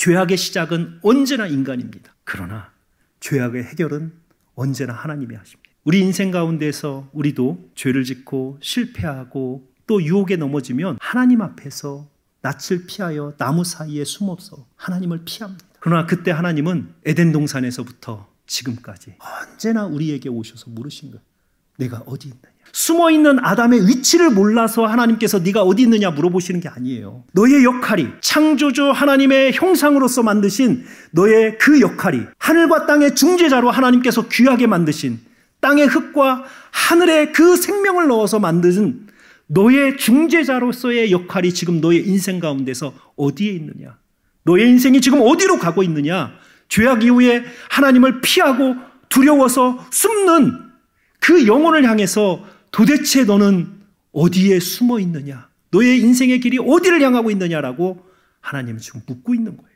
죄악의 시작은 언제나 인간입니다. 그러나 죄악의 해결은 언제나 하나님이 하십니다. 우리 인생 가운데서 우리도 죄를 짓고 실패하고 또 유혹에 넘어지면 하나님 앞에서 낯을 피하여 나무 사이에 숨어서 하나님을 피합니다. 그러나 그때 하나님은 에덴 동산에서부터 지금까지 언제나 우리에게 오셔서 물으신 거예요. 내가 어디 있느냐? 숨어 있는 아담의 위치를 몰라서 하나님께서 네가 어디 있느냐 물어보시는 게 아니에요. 너의 역할이 창조주 하나님의 형상으로서 만드신 너의 그 역할이 하늘과 땅의 중재자로 하나님께서 귀하게 만드신 땅의 흙과 하늘의 그 생명을 넣어서 만드는 너의 중재자로서의 역할이 지금 너의 인생 가운데서 어디에 있느냐? 너의 인생이 지금 어디로 가고 있느냐? 죄악 이후에 하나님을 피하고 두려워서 숨는 그 영혼을 향해서 도대체 너는 어디에 숨어 있느냐? 너의 인생의 길이 어디를 향하고 있느냐라고 하나님은 지금 묻고 있는 거예요.